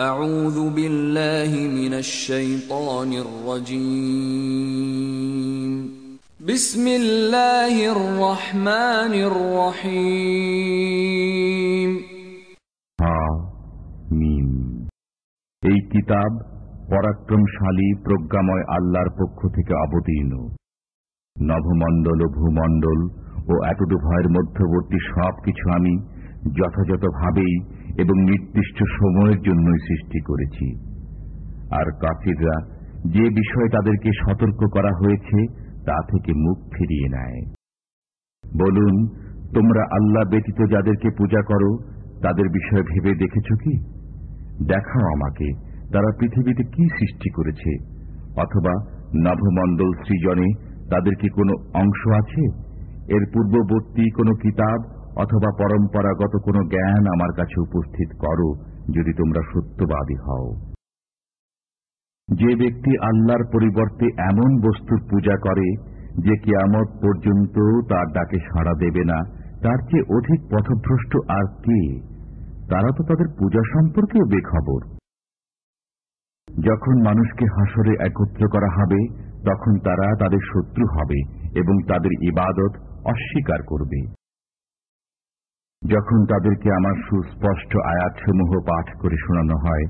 এই কিতাব পরাক্রমশালী প্রজ্ঞাময় আল্লাহর পক্ষ থেকে অবতীর্ণ নভমণ্ডল ভূমণ্ডল ও ভয়ের মধ্যবর্তী সব কিছু আমি যথাযথভাবেই এবং নির্দিষ্ট সময়ের জন্যই সৃষ্টি করেছি আর কাফিররা যে বিষয়ে তাদেরকে সতর্ক করা হয়েছে তা থেকে মুখ ফিরিয়ে নেয় বলুন তোমরা আল্লাহ ব্যতীত যাদেরকে পূজা করো তাদের বিষয়ে ভেবে দেখেছ কি দেখাও আমাকে তারা পৃথিবীতে কি সৃষ্টি করেছে অথবা নভমণ্ডল সৃজনে তাদের কি কোনো অংশ আছে এর পূর্ববর্তী কোনো কিতাব অথবা পরম্পরাগত কোনো জ্ঞান আমার কাছে উপস্থিত করো যদি তোমরা সত্যবাদী হও যে ব্যক্তি আল্লাহর পরিবর্তে এমন বস্তুর পূজা করে যে কিয়ামত পর্যন্ত তার ডাকে সাড়া দেবে না তার চেয়ে অধিক পথভ্রষ্ট আর কে তারা তো তাদের পূজা সম্পর্কেও বেখবর যখন মানুষকে হাসরে একত্র করা হবে তখন তারা তাদের শত্রু হবে এবং তাদের ইবাদত অস্বীকার করবে যখন তাদেরকে আমার সুস্পষ্ট আয়াতসমূহ পাঠ করে শোনানো হয়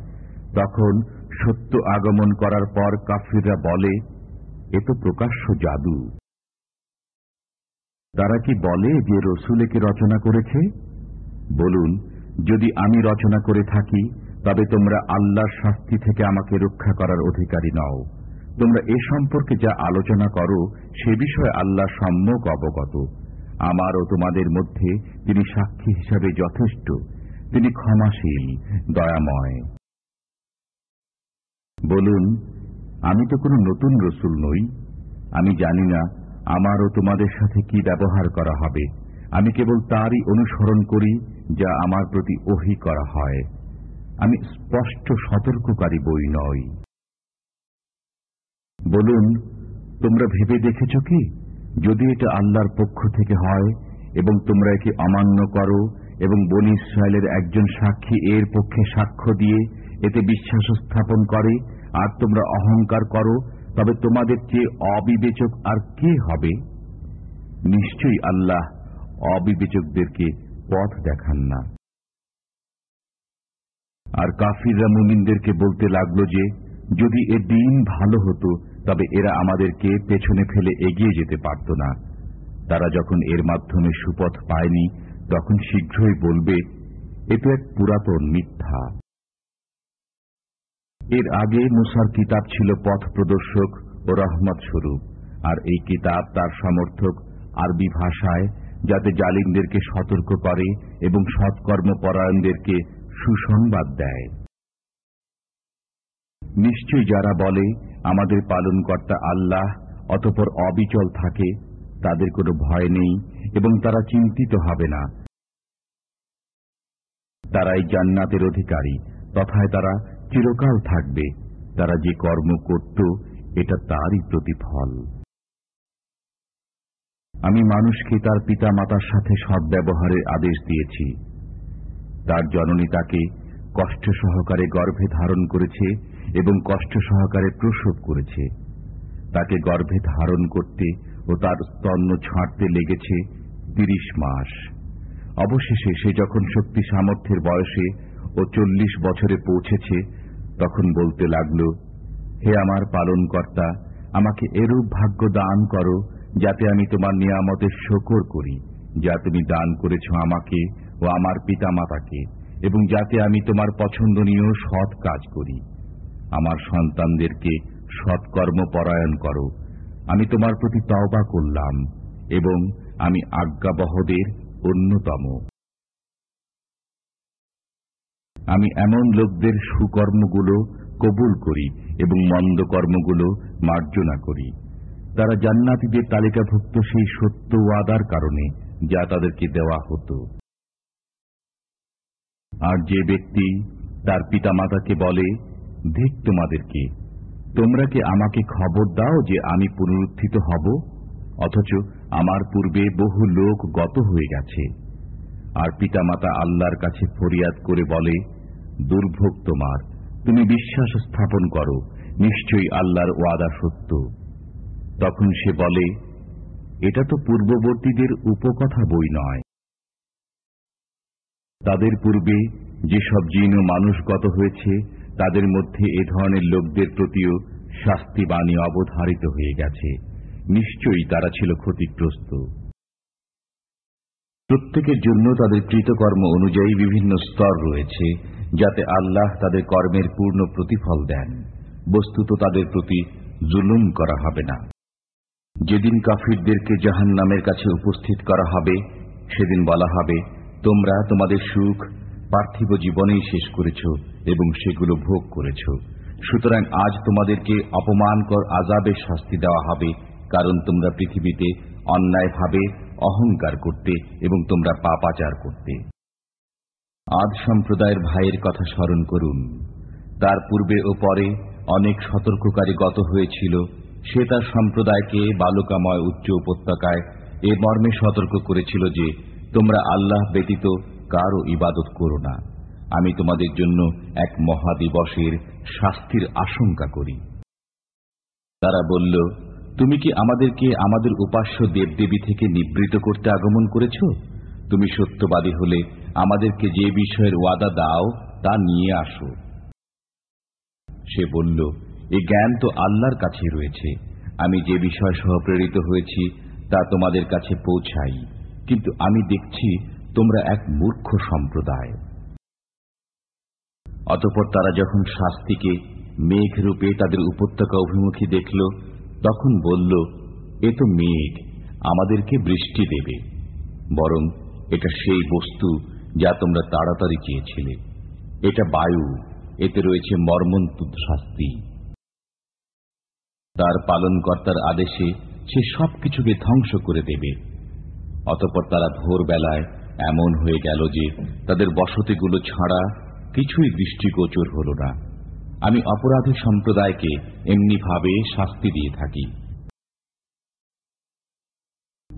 তখন সত্য আগমন করার পর কাফিররা বলে এ তো প্রকাশ্য জাদু তারা কি বলে যে রসুল একে রচনা করেছে বলুন যদি আমি রচনা করে থাকি তবে তোমরা আল্লাহর শাস্তি থেকে আমাকে রক্ষা করার অধিকারী নও তোমরা এ সম্পর্কে যা আলোচনা করো সে বিষয়ে আল্লাহ সম্যক অবগত আমারও তোমাদের মধ্যে তিনি সাক্ষী হিসাবে যথেষ্ট তিনি ক্ষমাশীল দয়াময় বলুন আমি তো কোনো নতুন রসুল নই আমি জানি না আমারও তোমাদের সাথে কি ব্যবহার করা হবে আমি কেবল তারই অনুসরণ করি যা আমার প্রতি ওহি করা হয় আমি স্পষ্ট সতর্ককারী বই নই বলুন তোমরা ভেবে দেখেছ কি যদি এটা আল্লাহর পক্ষ থেকে হয় এবং তোমরা একে অমান্য করো এবং বনি ইসরায়েলের একজন সাক্ষী এর পক্ষে সাক্ষ্য দিয়ে এতে বিশ্বাস স্থাপন করে আর তোমরা অহংকার করো তবে তোমাদের চেয়ে অবিবেচক আর কে হবে নিশ্চয়ই আল্লাহ অবিবেচকদেরকে পথ দেখান না আর কাফিররা মুমিনদেরকে বলতে লাগল যে যদি এ দিন ভালো হতো তবে এরা আমাদেরকে পেছনে ফেলে এগিয়ে যেতে পারত না তারা যখন এর মাধ্যমে সুপথ পায়নি তখন শীঘ্রই বলবে এ তো এক পুরাতন মিথ্যা এর আগে মুসার কিতাব ছিল পথ প্রদর্শক ও রহমত স্বরূপ আর এই কিতাব তার সমর্থক আরবি ভাষায় যাতে জালিমদেরকে সতর্ক করে এবং সৎকর্মপরায়ণদেরকে সুসংবাদ দেয় নিশ্চয় যারা বলে আমাদের পালনকর্তা আল্লাহ অতপর অবিচল থাকে তাদের কোনো ভয় নেই এবং তারা চিন্তিত হবে না তারাই জান্নাতের অধিকারী তথায় তারা চিরকাল থাকবে তারা যে কর্ম করত এটা তারই প্রতিফল আমি মানুষকে তার পিতা মাতার সাথে সদ্ব্যবহারের আদেশ দিয়েছি তার জননী তাকে কষ্ট সহকারে গর্ভে ধারণ করেছে এবং কষ্ট সহকারে প্রসব করেছে তাকে গর্ভে ধারণ করতে ও তার স্তন্য ছাঁটতে লেগেছে তিরিশ মাস অবশেষে সে যখন শক্তি সামর্থ্যের বয়সে ও চল্লিশ বছরে পৌঁছেছে তখন বলতে লাগল হে আমার পালন কর্তা আমাকে এরূপ ভাগ্য দান করো যাতে আমি তোমার নিয়ামতের শকর করি যা তুমি দান করেছ আমাকে ও আমার পিতামাতাকে এবং যাতে আমি তোমার পছন্দনীয় সৎ কাজ করি আমার সন্তানদেরকে সৎকর্ম পরায়ণ করো আমি তোমার প্রতি তওবা করলাম এবং আমি আজ্ঞাবহদের অন্যতম আমি এমন লোকদের সুকর্মগুলো কবুল করি এবং মন্দ কর্মগুলো মার্জনা করি তারা জান্নাতিদের তালিকাভুক্ত সেই সত্য ওয়াদার কারণে যা তাদেরকে দেওয়া হতো আর যে ব্যক্তি তার পিতামাতাকে বলে ধিক তোমাদেরকে তোমরা কি আমাকে খবর দাও যে আমি পুনরুত্থিত হব অথচ আমার পূর্বে বহু লোক গত হয়ে গেছে আর পিতামাতা আল্লাহর কাছে ফরিয়াদ করে বলে দুর্ভোগ তোমার তুমি বিশ্বাস স্থাপন করো নিশ্চয়ই আল্লাহর ওয়াদা সত্য তখন সে বলে এটা তো পূর্ববর্তীদের উপকথা বই নয় তাদের পূর্বে যেসব জিন ও মানুষ গত হয়েছে তাদের মধ্যে এ ধরনের লোকদের প্রতিও শাস্তি বাণী অবধারিত হয়ে গেছে নিশ্চয়ই তারা ছিল ক্ষতিগ্রস্ত প্রত্যেকের জন্য তাদের কৃতকর্ম অনুযায়ী বিভিন্ন স্তর রয়েছে যাতে আল্লাহ তাদের কর্মের পূর্ণ প্রতিফল দেন বস্তুত তাদের প্রতি জুলুম করা হবে না যেদিন কাফিরদেরকে জাহান নামের কাছে উপস্থিত করা হবে সেদিন বলা হবে তোমরা তোমাদের সুখ পার্থিব জীবনেই শেষ করেছো এবং সেগুলো ভোগ করেছ সুতরাং আজ তোমাদেরকে অপমানকর আজাবের শাস্তি দেওয়া হবে কারণ তোমরা পৃথিবীতে অন্যায়ভাবে অহংকার করতে এবং তোমরা পাপাচার করতে আদ সম্প্রদায়ের ভাইয়ের কথা স্মরণ করুন তার পূর্বে ও পরে অনেক সতর্ককারী গত হয়েছিল সে তার সম্প্রদায়কে বালুকাময় উচ্চ উপত্যকায় এ মর্মে সতর্ক করেছিল যে তোমরা আল্লাহ ব্যতীত কারও ইবাদত করো না আমি তোমাদের জন্য এক মহাদিবসের শাস্তির আশঙ্কা করি তারা বলল তুমি কি আমাদেরকে আমাদের উপাস্য দেবদেবী থেকে নিবৃত করতে আগমন করেছ তুমি সত্যবাদী হলে আমাদেরকে যে বিষয়ের ওয়াদা দাও তা নিয়ে আসো সে বলল এ জ্ঞান তো আল্লাহর কাছে রয়েছে আমি যে বিষয় সহ প্রেরিত হয়েছি তা তোমাদের কাছে পৌঁছাই কিন্তু আমি দেখছি তোমরা এক মূর্খ সম্প্রদায় অতপর তারা যখন শাস্তিকে মেঘ রূপে তাদের উপত্যকা অভিমুখী দেখল তখন বলল এ তো মেঘ আমাদেরকে বৃষ্টি দেবে বরং এটা সেই বস্তু যা তোমরা তাড়াতাড়ি চেয়েছিলে এটা বায়ু এতে রয়েছে মর্মন্তুদ শাস্তি তার পালনকর্তার আদেশে সে সব কিছুকে ধ্বংস করে দেবে অতপর তারা ভোরবেলায় এমন হয়ে গেল যে তাদের বসতিগুলো ছাড়া কিছুই দৃষ্টিগোচর হল না আমি অপরাধী সম্প্রদায়কে এমনিভাবে শাস্তি দিয়ে থাকি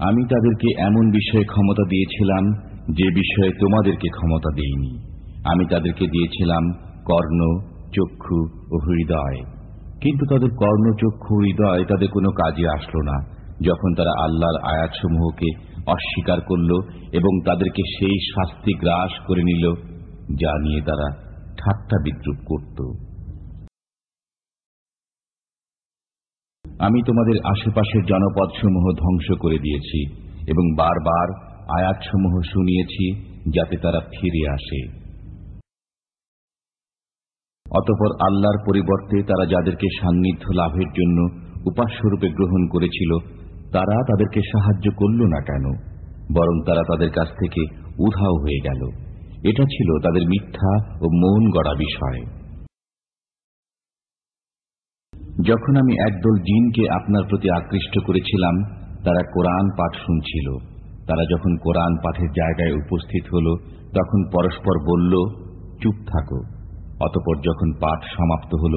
আমি তাদেরকে এমন বিষয়ে ক্ষমতা দিয়েছিলাম যে বিষয়ে তোমাদেরকে ক্ষমতা দেইনি আমি তাদেরকে দিয়েছিলাম কর্ণ চক্ষু ও হৃদয় কিন্তু তাদের কর্ণ চক্ষু হৃদয় তাদের কোনো কাজে আসলো না যখন তারা আল্লাহর আয়াতসমূহকে অস্বীকার করল এবং তাদেরকে সেই শাস্তি গ্রাস করে নিল যা নিয়ে তারা ঠাট্টা বিদ্রুপ করত আমি তোমাদের আশেপাশের জনপদসমূহ ধ্বংস করে দিয়েছি এবং বারবার আয়াতসমূহ শুনিয়েছি যাতে তারা ফিরে আসে অতপর আল্লাহর পরিবর্তে তারা যাদেরকে সান্নিধ্য লাভের জন্য উপাস্যরূপে গ্রহণ করেছিল তারা তাদেরকে সাহায্য করল না কেন বরং তারা তাদের কাছ থেকে উধাও হয়ে গেল এটা ছিল তাদের মিথ্যা ও মন গড়া বিষয় যখন আমি একদল জিনকে আপনার প্রতি আকৃষ্ট করেছিলাম তারা কোরআন পাঠ শুনছিল তারা যখন কোরআন পাঠের জায়গায় উপস্থিত হল তখন পরস্পর বলল চুপ থাকো অতপর যখন পাঠ সমাপ্ত হল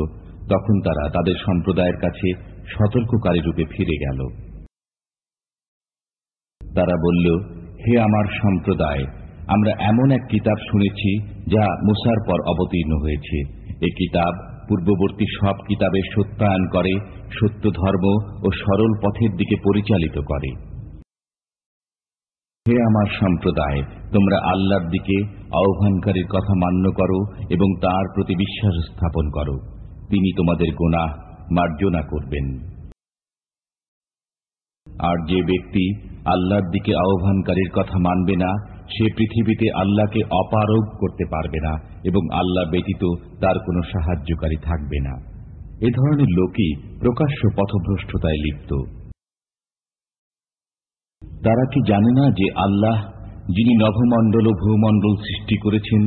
তখন তারা তাদের সম্প্রদায়ের কাছে সতর্ককারী রূপে ফিরে গেল তারা বলল হে আমার সম্প্রদায় আমরা এমন এক কিতাব শুনেছি যা মুসার পর অবতীর্ণ হয়েছে এ কিতাব পূর্ববর্তী সব কিতাবে সত্যায়ন করে সত্য ধর্ম ও সরল পথের দিকে পরিচালিত করে হে আমার সম্প্রদায় তোমরা আল্লাহর দিকে আহ্বানকারীর কথা মান্য করো এবং তার প্রতি বিশ্বাস স্থাপন করো তিনি তোমাদের গোনা মার্জনা করবেন আর যে ব্যক্তি আল্লাহর দিকে আহ্বানকারীর কথা মানবে না সে পৃথিবীতে আল্লাহকে অপারগ করতে পারবে না এবং আল্লাহ ব্যতীত তার কোনো সাহায্যকারী থাকবে না এ ধরনের লোকই প্রকাশ্য পথভ্রষ্টতায় লিপ্ত তারা কি জানে না যে আল্লাহ যিনি নভমণ্ডল ও ভূমণ্ডল সৃষ্টি করেছেন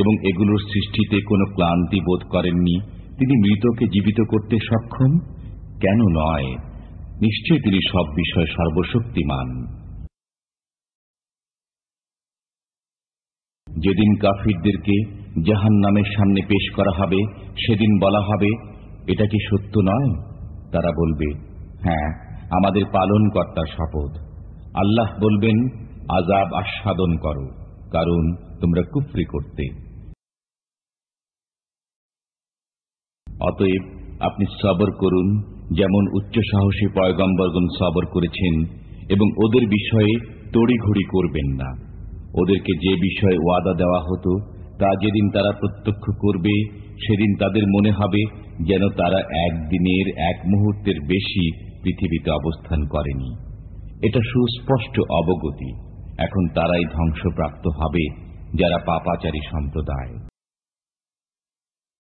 এবং এগুলোর সৃষ্টিতে কোনো ক্লান্তি বোধ করেননি তিনি মৃতকে জীবিত করতে সক্ষম কেন নয় নিশ্চয় তিনি সব বিষয়ে সর্বশক্তিমান যেদিন কাফিরদেরকে জাহান নামের সামনে পেশ করা হবে সেদিন বলা হবে এটা কি সত্য নয় তারা বলবে হ্যাঁ আমাদের পালন কর্তার শপথ আল্লাহ বলবেন আজাব আস্বাদন করো কারণ তোমরা কুফরি করতে অতএব আপনি সবর করুন যেমন উচ্চ সাহসী পয়গম্বরগণ সবর করেছেন এবং ওদের বিষয়ে তড়িঘড়ি করবেন না ওদেরকে যে বিষয়ে ওয়াদা দেওয়া হতো তা যেদিন তারা প্রত্যক্ষ করবে সেদিন তাদের মনে হবে যেন তারা একদিনের এক মুহূর্তের বেশি পৃথিবীতে অবস্থান করেনি এটা সুস্পষ্ট অবগতি এখন তারাই ধ্বংসপ্রাপ্ত হবে যারা পাপাচারী সম্প্রদায়